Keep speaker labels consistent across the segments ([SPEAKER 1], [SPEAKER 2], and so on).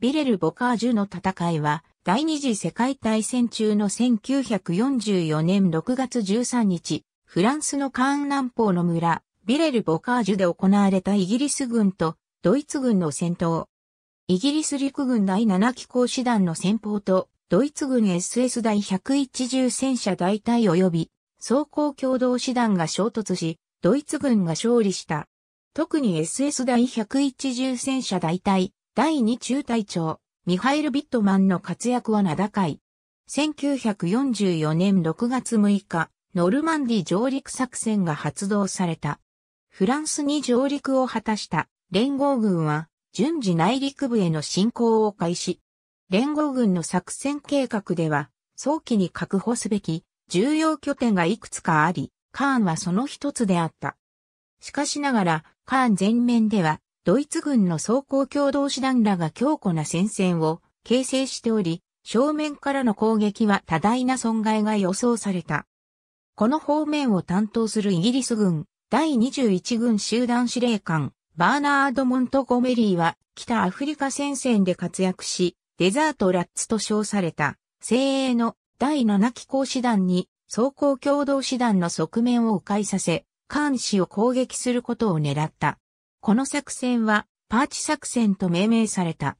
[SPEAKER 1] ビレル・ボカージュの戦いは、第二次世界大戦中の1944年6月13日、フランスのカーン南方の村、ビレル・ボカージュで行われたイギリス軍とドイツ軍の戦闘。イギリス陸軍第7機構師団の戦法と、ドイツ軍 SS 第101重戦車大隊及び、装甲共同師団が衝突し、ドイツ軍が勝利した。特に SS 第101重戦車大隊、第2中隊長、ミハイル・ビットマンの活躍は名高い。1944年6月6日、ノルマンディ上陸作戦が発動された。フランスに上陸を果たした連合軍は、順次内陸部への進攻を開始。連合軍の作戦計画では、早期に確保すべき重要拠点がいくつかあり、カーンはその一つであった。しかしながら、カーン全面ではドイツ軍の装甲共同師団らが強固な戦線を形成しており、正面からの攻撃は多大な損害が予想された。この方面を担当するイギリス軍第21軍集団司令官バーナード・モントゴメリーは北アフリカ戦線で活躍し、デザート・ラッツと称された精鋭の第7機構師団に装甲共同師団の側面を迂回させ、監視を攻撃することを狙った。この作戦はパーチ作戦と命名された。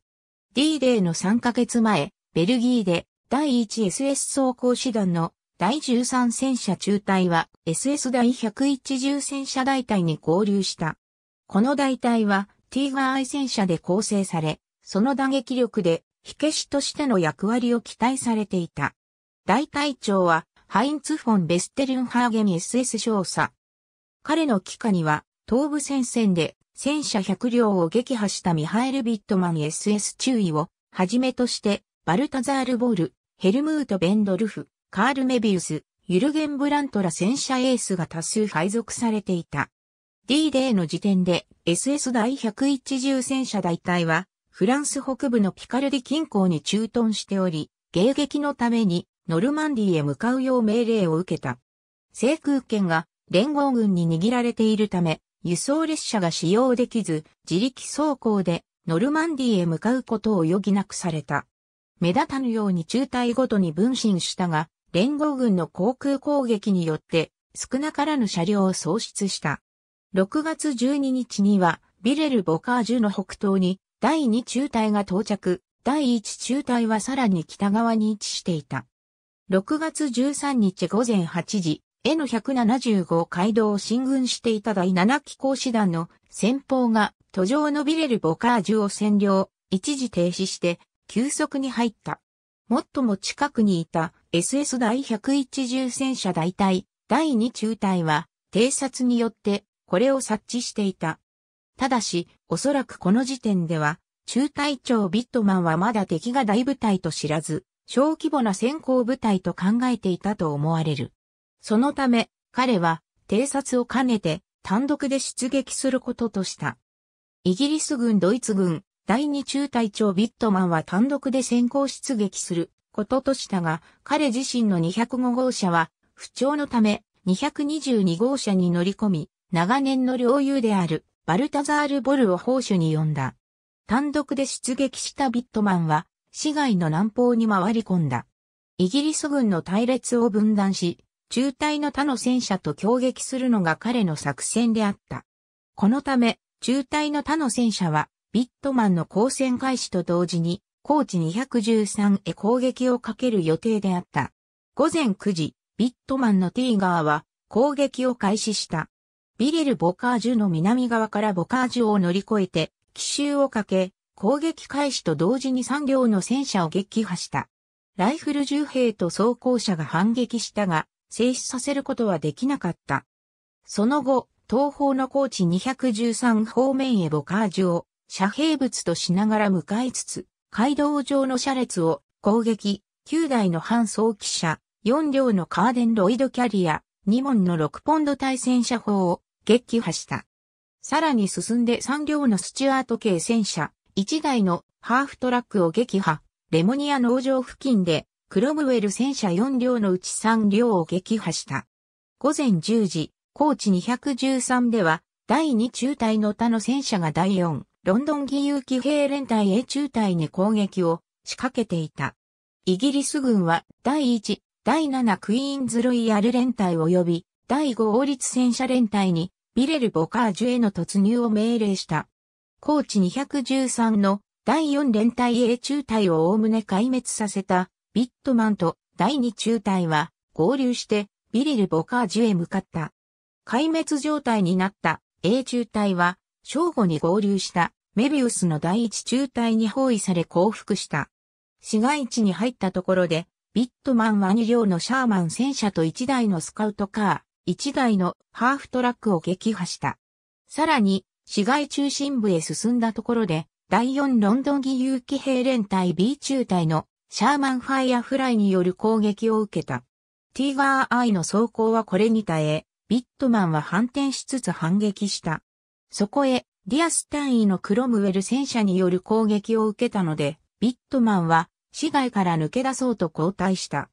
[SPEAKER 1] D デーの3ヶ月前、ベルギーで第 1SS 装甲師団の第13戦車中隊は SS 第110戦車大隊に合流した。この大隊はティーガー愛戦車で構成され、その打撃力で火消しとしての役割を期待されていた。大隊長はハインツ・フォン・ベステルンハーゲン SS 少佐。彼の機化には東部戦線で戦車100両を撃破したミハエル・ビットマン SS 注意をはじめとして、バルタザール・ボール、ヘルムート・ベンドルフ、カール・メビウス、ユルゲン・ブラントら戦車エースが多数配属されていた。D デーの時点で SS 第110戦車大隊はフランス北部のピカルディ近郊に駐屯しており、迎撃のためにノルマンディへ向かうよう命令を受けた。制空権が連合軍に握られているため、輸送列車が使用できず、自力走行でノルマンディへ向かうことを余儀なくされた。目立たぬように中隊ごとに分身したが、連合軍の航空攻撃によって少なからぬ車両を喪失した。6月12日には、ビレル・ボカージュの北東に第2中隊が到着、第1中隊はさらに北側に位置していた。6月13日午前8時、N175 街道を進軍していた第7機構師団の先方が途上のビレル・ボカージュを占領、一時停止して急速に入った。最も近くにいた SS 第101重戦車大隊第2中隊は偵察によってこれを察知していた。ただし、おそらくこの時点では、中隊長ビットマンはまだ敵が大部隊と知らず、小規模な先行部隊と考えていたと思われる。そのため、彼は、偵察を兼ねて、単独で出撃することとした。イギリス軍ドイツ軍、第二中隊長ビットマンは単独で先行出撃することとしたが、彼自身の205号車は、不調のため、222号車に乗り込み、長年の領友である、バルタザール・ボルを砲手に呼んだ。単独で出撃したビットマンは、市外の南方に回り込んだ。イギリス軍の隊列を分断し、中隊の他の戦車と攻撃するのが彼の作戦であった。このため、中隊の他の戦車は、ビットマンの交戦開始と同時に、高地213へ攻撃をかける予定であった。午前9時、ビットマンのティーガーは攻撃を開始した。ビレル・ボカージュの南側からボカージュを乗り越えて、奇襲をかけ、攻撃開始と同時に3両の戦車を撃破した。ライフル銃兵と装甲車が反撃したが、静止させることはできなかった。その後、東方の高地213方面へボカージュを遮蔽物としながら向かいつつ、街道上の車列を攻撃、9台の半装機車、4両のカーデンロイドキャリア、2門の6ポンド対戦車砲を撃破した。さらに進んで3両のスチュアート系戦車、1台のハーフトラックを撃破、レモニア農場付近でクロムウェル戦車4両のうち3両を撃破した。午前10時、高知213では、第2中隊の他の戦車が第4、ロンドン義勇騎兵連隊 A 中隊に攻撃を仕掛けていた。イギリス軍は第1、第7クイーンズロイヤル連隊及び第5王立戦車連隊にビレル・ボカージュへの突入を命令した。高知213の第4連隊 A 中隊を概ね壊滅させたビットマンと第二中隊は合流してビリル・ボカージュへ向かった。壊滅状態になった A 中隊は正午に合流したメビウスの第一中隊に包囲され降伏した。市街地に入ったところで、ビットマンは2両のシャーマン戦車と1台のスカウトカー、1台のハーフトラックを撃破した。さらに、市街中心部へ進んだところで、第4ロンドン義勇騎兵連隊 B 中隊のシャーマンファイアフライによる攻撃を受けた。ティーガーアイの走行はこれに耐え、ビットマンは反転しつつ反撃した。そこへ、ディアス単位のクロムウェル戦車による攻撃を受けたので、ビットマンは市街から抜け出そうと交代した。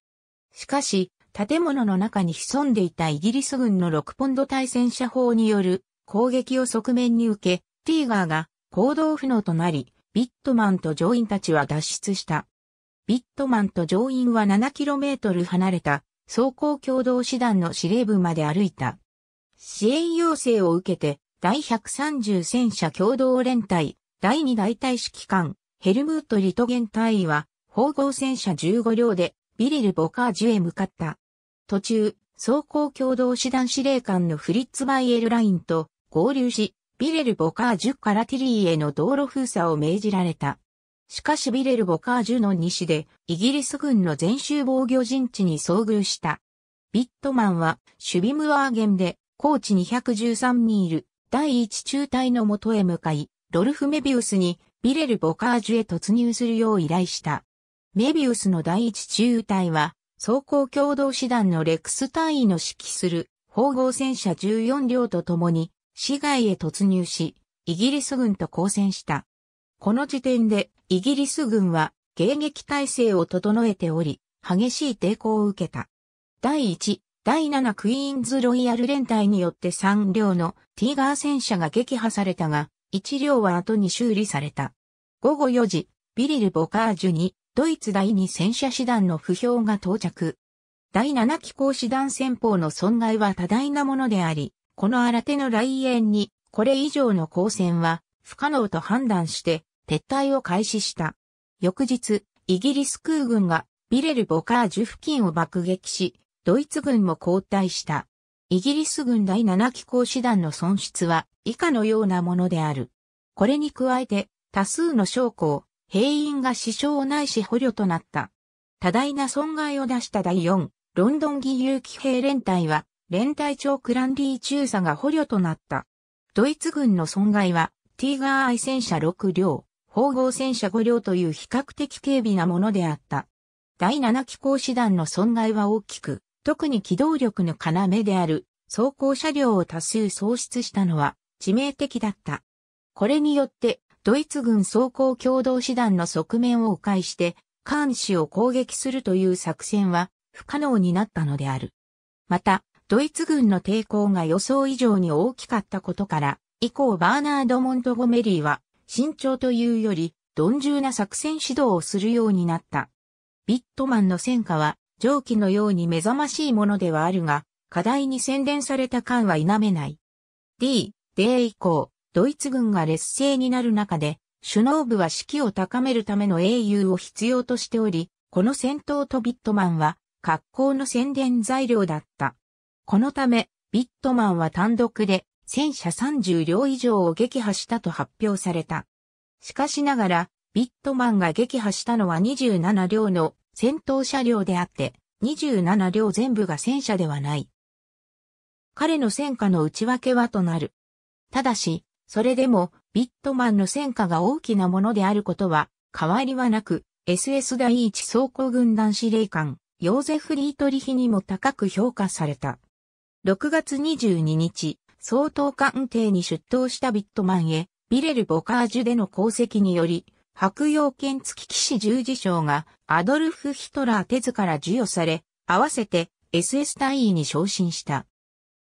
[SPEAKER 1] しかし、建物の中に潜んでいたイギリス軍の6ポンド対戦車砲による攻撃を側面に受け、ティーガーが行動不能となり、ビットマンと乗員たちは脱出した。ビットマンと乗員は 7km 離れた走行共同師団の司令部まで歩いた。支援要請を受けて、第130戦車共同連隊、第2大隊指揮官、ヘルムート・リトゲン隊は、砲合戦車15両で、ビリル・ボカージュへ向かった。途中、走行共同師団司令官のフリッツ・バイエルラインと合流し、ビレル・ボカージュからティリーへの道路封鎖を命じられた。しかしビレル・ボカージュの西で、イギリス軍の全州防御陣地に遭遇した。ビットマンは、シュビムワーゲンで、高地213人いる、第一中隊のとへ向かい、ロルフ・メビウスに、ビレル・ボカージュへ突入するよう依頼した。メビウスの第一中隊は、装甲共同師団のレックス隊員の指揮する、縫合戦車14両と共に、市外へ突入し、イギリス軍と交戦した。この時点で、イギリス軍は迎撃体制を整えており、激しい抵抗を受けた。第1、第7クイーンズロイヤル連隊によって3両のティーガー戦車が撃破されたが、1両は後に修理された。午後4時、ビリル・ボカージュにドイツ第2戦車師団の不評が到着。第7機構師団戦法の損害は多大なものであり、この新手の来園にこれ以上の交戦は不可能と判断して撤退を開始した。翌日、イギリス空軍がビレル・ボカージュ付近を爆撃し、ドイツ軍も後退した。イギリス軍第7機構師団の損失は以下のようなものである。これに加えて多数の将校、兵員が死傷ないし捕虜となった。多大な損害を出した第4、ロンドン義勇騎兵連隊は、連隊長クランリー中佐が捕虜となった。ドイツ軍の損害は、ティーガー愛戦車6両、砲合戦車5両という比較的軽微なものであった。第七機構師団の損害は大きく、特に機動力の要である装甲車両を多数喪失したのは致命的だった。これによってドイツ軍装甲共同師団の側面を迂回して、監視を攻撃するという作戦は不可能になったのである。また、ドイツ軍の抵抗が予想以上に大きかったことから、以降バーナード・モントゴメリーは慎重というより、鈍重な作戦指導をするようになった。ビットマンの戦果は、上記のように目覚ましいものではあるが、課題に洗練された感は否めない。D、D 以降、ドイツ軍が劣勢になる中で、首脳部は士気を高めるための英雄を必要としており、この戦闘とビットマンは、格好の宣伝材料だった。このため、ビットマンは単独で、戦車30両以上を撃破したと発表された。しかしながら、ビットマンが撃破したのは27両の戦闘車両であって、27両全部が戦車ではない。彼の戦火の内訳はとなる。ただし、それでも、ビットマンの戦火が大きなものであることは、変わりはなく、SS 第一装甲軍団司令官、ヨーゼフ・リートリヒにも高く評価された。6月22日、総統官邸に出頭したビットマンへ、ビレル・ボカージュでの功績により、白洋剣付き騎士十字章がアドルフ・ヒトラー手図から授与され、合わせて SS 隊員に昇進した。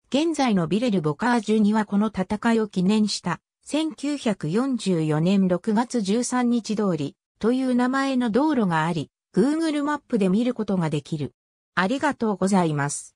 [SPEAKER 1] 現在のビレル・ボカージュにはこの戦いを記念した1944年6月13日通りという名前の道路があり、Google マップで見ることができる。ありがとうございます。